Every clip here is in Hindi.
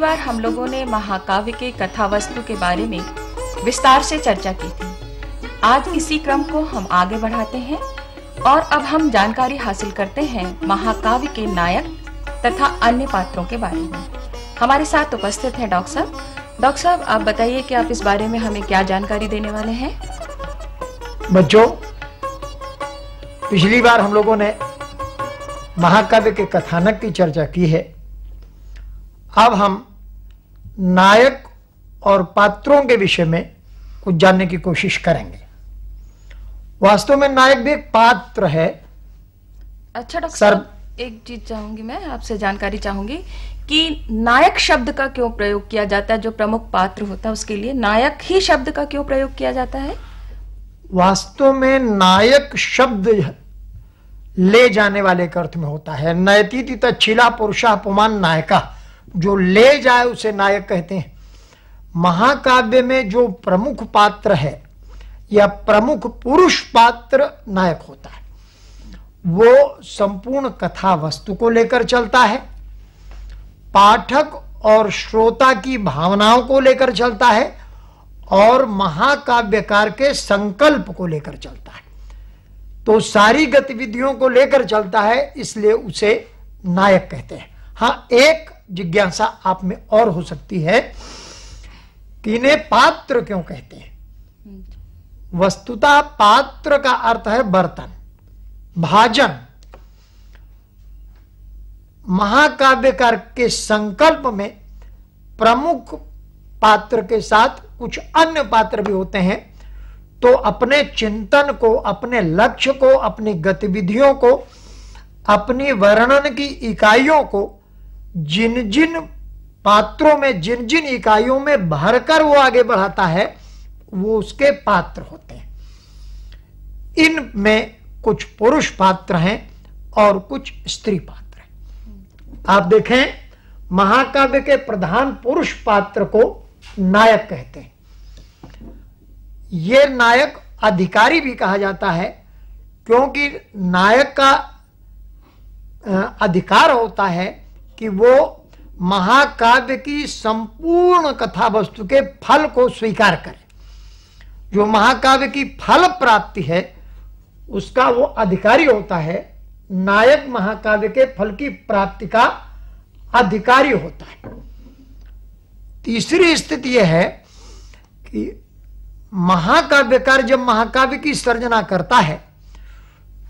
बार हम लोगों ने महाकाव्य के कथा वस्तु के बारे में विस्तार से चर्चा की थी आज इसी क्रम को हम आगे बढ़ाते हैं और अब हम जानकारी हासिल करते हैं महाकाव्य के नायक तथा अन्य पात्रों के बारे में हमारे साथ उपस्थित हैं डॉक्टर साहब डॉक्टर साहब आप बताइए कि आप इस बारे में हमें क्या जानकारी देने वाले हैं बच्चों पिछली बार हम लोगों ने महाकाव्य के कथानक की चर्चा की है अब हम नायक और पात्रों के विषय में कुछ जानने की कोशिश करेंगे वास्तव में नायक भी एक पात्र है अच्छा डॉक्टर सर एक चीज चाहूंगी मैं आपसे जानकारी चाहूंगी कि नायक शब्द का क्यों प्रयोग किया जाता है जो प्रमुख पात्र होता है उसके लिए नायक ही शब्द का क्यों प्रयोग किया जाता है वास्तव में नायक शब्द ले जाने वाले के अर्थ में होता है नयतीति छिला पुरुषा अपमान नायका जो ले जाए उसे नायक कहते हैं महाकाव्य में जो प्रमुख पात्र है या प्रमुख पुरुष पात्र नायक होता है वो संपूर्ण कथा वस्तु को लेकर चलता है पाठक और श्रोता की भावनाओं को लेकर चलता है और महाकाव्यकार के संकल्प को लेकर चलता है तो सारी गतिविधियों को लेकर चलता है इसलिए उसे नायक कहते हैं हाँ एक जिज्ञासा आप में और हो सकती है कि इन्हें पात्र क्यों कहते हैं वस्तुता पात्र का अर्थ है बर्तन भाजन महाकाव्यकार के संकल्प में प्रमुख पात्र के साथ कुछ अन्य पात्र भी होते हैं तो अपने चिंतन को अपने लक्ष्य को अपनी गतिविधियों को अपनी वर्णन की इकाइयों को जिन जिन पात्रों में जिन जिन इकाइयों में भरकर वो आगे बढ़ाता है वो उसके पात्र होते हैं इनमें कुछ पुरुष पात्र हैं और कुछ स्त्री पात्र हैं आप देखें महाकाव्य के प्रधान पुरुष पात्र को नायक कहते हैं ये नायक अधिकारी भी कहा जाता है क्योंकि नायक का अधिकार होता है कि वो महाकाव्य की संपूर्ण कथा वस्तु के फल को स्वीकार करे जो महाकाव्य की फल प्राप्ति है उसका वो अधिकारी होता है नायक महाकाव्य के फल की प्राप्ति का अधिकारी होता है तीसरी स्थिति यह है कि महाकाव्यकार जब महाकाव्य की सृजना करता है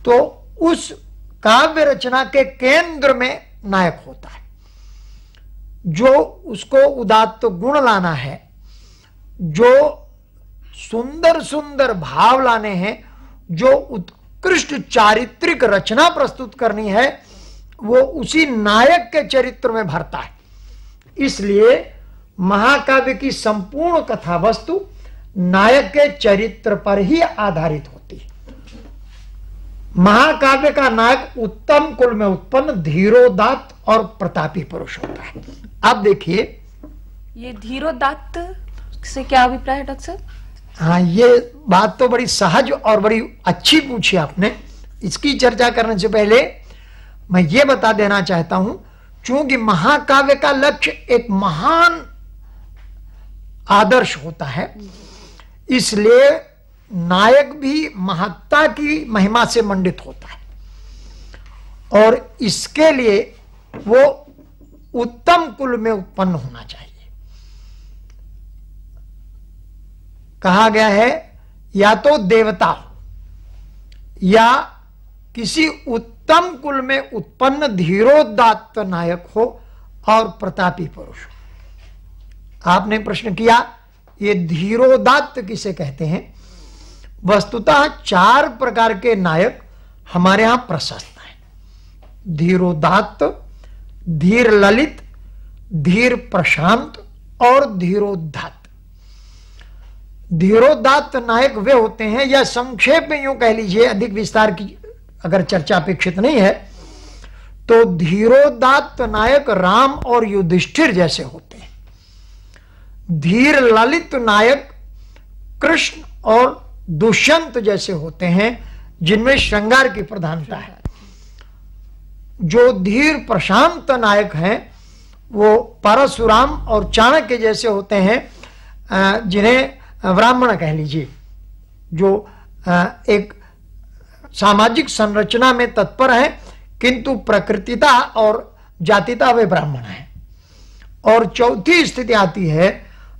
तो उस काव्य रचना के केंद्र में नायक होता है जो उसको उदात्त गुण लाना है जो सुंदर सुंदर भाव लाने हैं जो उत्कृष्ट चारित्रिक रचना प्रस्तुत करनी है वो उसी नायक के चरित्र में भरता है इसलिए महाकाव्य की संपूर्ण कथा वस्तु नायक के चरित्र पर ही आधारित होती है महाकाव्य का नायक उत्तम कुल में उत्पन्न धीरोदात और प्रतापी पुरुष होता है अब देखिए ये धीरोदात्त से क्या अभिप्राय है डॉक्टर साहब हाँ ये बात तो बड़ी सहज और बड़ी अच्छी पूछी आपने इसकी चर्चा करने से पहले मैं ये बता देना चाहता हूं चूंकि महाकाव्य का लक्ष्य एक महान आदर्श होता है इसलिए नायक भी महत्ता की महिमा से मंडित होता है और इसके लिए वो उत्तम कुल में उत्पन्न होना चाहिए कहा गया है या तो देवता हो या किसी उत्तम कुल में उत्पन्न धीरोदात्त नायक हो और प्रतापी पुरुष हो आपने प्रश्न किया ये धीरोदात्त किसे कहते हैं वस्तुतः चार प्रकार के नायक हमारे यहां प्रशस्त हैं धीरोदात्त धीर ललित धीर प्रशांत और धीरोदात धीरोदात नायक वे होते हैं या संक्षेप में यूं कह लीजिए अधिक विस्तार की अगर चर्चा अपेक्षित नहीं है तो धीरोदात नायक राम और युधिष्ठिर जैसे होते हैं धीर ललित नायक कृष्ण और दुष्यंत जैसे होते हैं जिनमें श्रृंगार की प्रधानता है जो धीर प्रशांत नायक हैं वो परशुराम और चाणक्य जैसे होते हैं जिन्हें ब्राह्मण कह लीजिए जो एक सामाजिक संरचना में तत्पर हैं किंतु प्रकृतिता और जातिता वे ब्राह्मण हैं और चौथी स्थिति आती है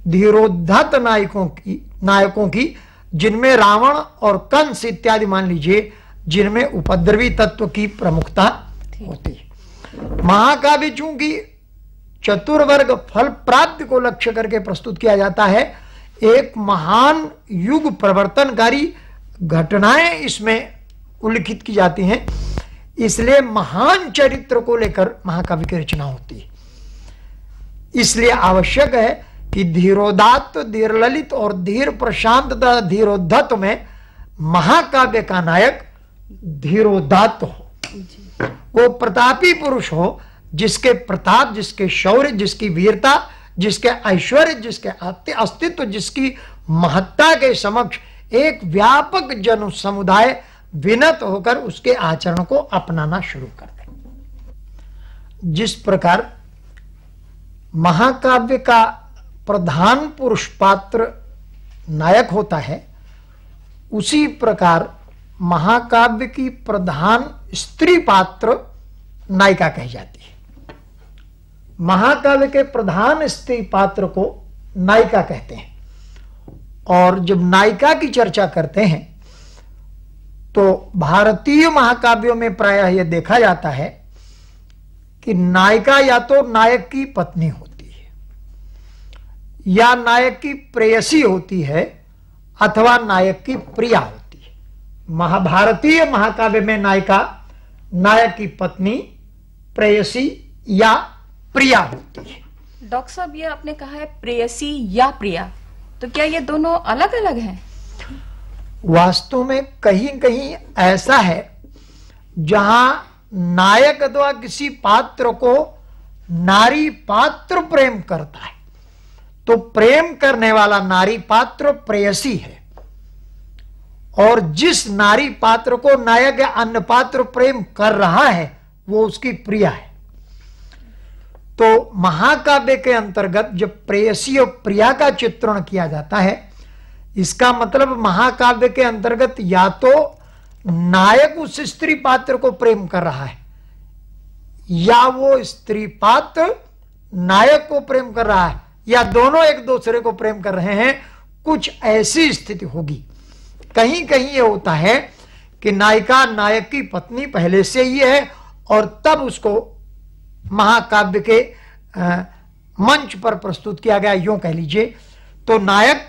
धीरोधत नायकों की नायकों की जिनमें रावण और कंस इत्यादि मान लीजिए जिनमें उपद्रवी तत्व की प्रमुखता होती है महाकाव्य चूंकि चतुर्वर्ग फल प्राप्ति को लक्ष्य करके प्रस्तुत किया जाता है एक महान युग प्रवर्तनकारी घटनाएं इसमें उल्लिखित की जाती हैं इसलिए महान चरित्र को लेकर महाकाव्य की रचना होती है इसलिए आवश्यक है कि धीरोदात्त धीरललित और धीर प्रशांत धीरोधत्त में महाकाव्य का नायक धीरोदात्त हो वो प्रतापी पुरुष हो जिसके प्रताप जिसके शौर्य जिसकी वीरता जिसके ऐश्वर्य जिसके अस्तित्व जिसकी महत्ता के समक्ष एक व्यापक जन समुदाय विनत होकर उसके आचरण को अपनाना शुरू कर दे जिस प्रकार महाकाव्य का प्रधान पुरुष पात्र नायक होता है उसी प्रकार महाकाव्य की प्रधान स्त्री पात्र नायिका कही जाती है महाकाव्य के प्रधान स्त्री पात्र को नायिका कहते हैं और जब नायिका की चर्चा करते हैं तो भारतीय महाकाव्यों में प्रायः यह देखा जाता है कि नायिका या तो नायक की पत्नी होती है या नायक की प्रेयसी होती है अथवा नायक की प्रिया होती महाभारतीय महाकाव्य में नायिका नायक की पत्नी प्रेयसी या प्रिया होती है डॉक्टर साहब ये आपने कहा है प्रेयसी या प्रिया तो क्या ये दोनों अलग अलग हैं वास्तव में कहीं कहीं ऐसा है जहां नायक अथवा किसी पात्र को नारी पात्र प्रेम करता है तो प्रेम करने वाला नारी पात्र प्रेयसी है और जिस नारी पात्र को नायक या अन्य पात्र प्रेम कर रहा है वो उसकी प्रिया है तो महाकाव्य के अंतर्गत जब प्रेयसी और प्रिया का चित्रण किया जाता है इसका मतलब महाकाव्य के अंतर्गत या तो नायक उस स्त्री पात्र को प्रेम कर रहा है या वो स्त्री पात्र नायक को प्रेम कर रहा है या दोनों एक दूसरे को प्रेम कर रहे हैं कुछ ऐसी स्थिति होगी कहीं कहीं ये होता है कि नायिका नायक की पत्नी पहले से ही है और तब उसको महाकाव्य के आ, मंच पर प्रस्तुत किया गया यूं कह लीजिए तो नायक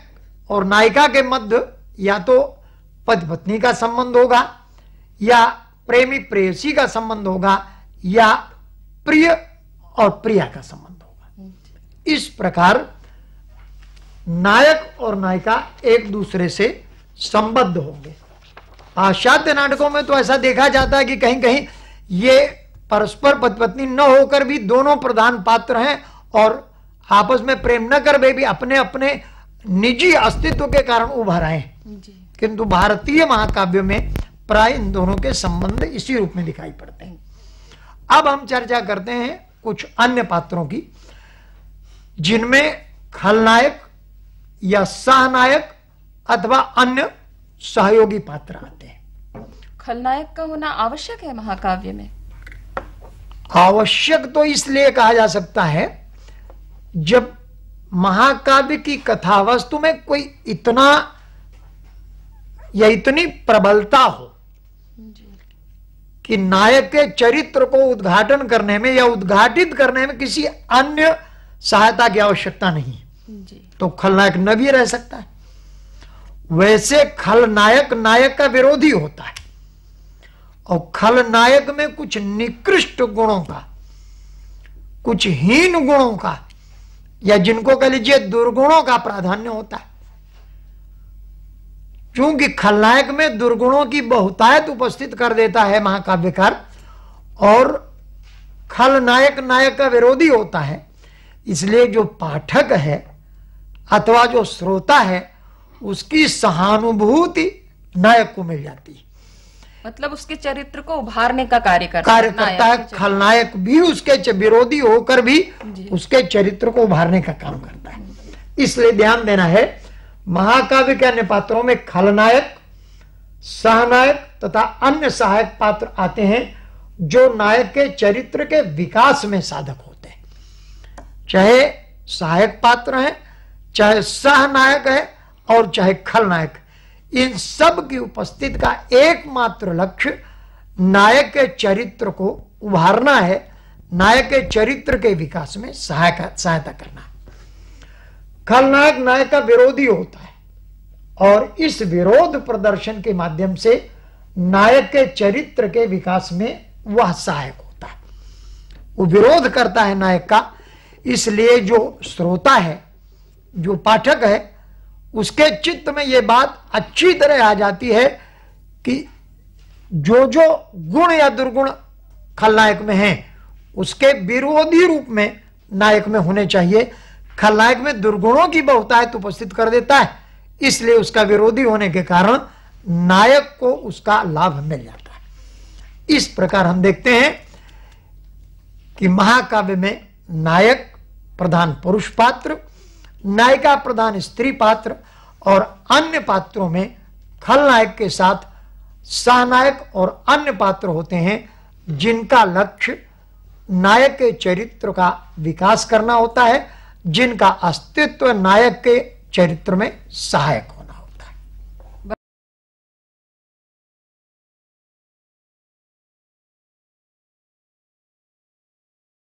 और नायिका के मध्य या तो पति पत्नी का संबंध होगा या प्रेमी प्रेयसी का संबंध होगा या प्रिय और प्रिया का संबंध होगा इस प्रकार नायक और नायिका एक दूसरे से संबद्ध होंगे पाश्चात्य नाटकों में तो ऐसा देखा जाता है कि कहीं कहीं ये परस्पर पति पत्नी न होकर भी दोनों प्रधान पात्र हैं और आपस में प्रेम न कर भी अपने अपने निजी अस्तित्व के कारण उभर आए किंतु भारतीय महाकाव्य में प्राय इन दोनों के संबंध इसी रूप में दिखाई पड़ते हैं अब हम चर्चा करते हैं कुछ अन्य पात्रों की जिनमें खलनायक या सहनायक अथवा अन्य सहयोगी पात्र आते हैं खलनायक का होना आवश्यक है महाकाव्य में आवश्यक तो इसलिए कहा जा सकता है जब महाकाव्य की कथा वस्तु में कोई इतना या इतनी प्रबलता हो कि नायक के चरित्र को उद्घाटन करने में या उद्घाटित करने में किसी अन्य सहायता की आवश्यकता नहीं तो खलनायक न भी रह सकता है वैसे खलनायक नायक का विरोधी होता है और खलनायक में कुछ निकृष्ट गुणों का कुछ हीन गुणों का या जिनको कह लीजिए दुर्गुणों का प्राधान्य होता है क्योंकि खलनायक में दुर्गुणों की बहुतायत उपस्थित कर देता है महाकाव्यकार और खलनायक नायक का विरोधी होता है इसलिए जो पाठक है अथवा जो श्रोता है उसकी सहानुभूति नायक को मिल जाती है मतलब उसके चरित्र को उभारने का कार्य करता कार्य करता है खलनायक भी उसके विरोधी होकर भी उसके चरित्र को उभारने का काम करता है इसलिए ध्यान देना है महाकाव्य के अन्य पात्रों में खलनायक सहनायक तथा अन्य सहायक पात्र आते हैं जो नायक के चरित्र के विकास में साधक होते हैं चाहे सहायक पात्र है चाहे सहनायक है और चाहे खलनायक इन सब की उपस्थिति का एकमात्र लक्ष्य नायक के चरित्र को उभारना है नायक के चरित्र के विकास में सहायता करना है खलनायक नायक का विरोधी होता है और इस विरोध प्रदर्शन के माध्यम से नायक के चरित्र के विकास में वह सहायक होता है वो विरोध करता है नायक का इसलिए जो श्रोता है जो पाठक है उसके चित्त में यह बात अच्छी तरह आ जाती है कि जो जो गुण या दुर्गुण खलनायक में हैं उसके विरोधी रूप में नायक में होने चाहिए खलनायक में दुर्गुणों की बहुतायत उपस्थित कर देता है इसलिए उसका विरोधी होने के कारण नायक को उसका लाभ मिल जाता है इस प्रकार हम देखते हैं कि महाकाव्य में नायक प्रधान पुरुष पात्र नायिका प्रधान स्त्री पात्र और अन्य पात्रों में खलनायक के साथ सहनायक और अन्य पात्र होते हैं जिनका लक्ष्य नायक के चरित्र का विकास करना होता है जिनका अस्तित्व नायक के चरित्र में सहायक हो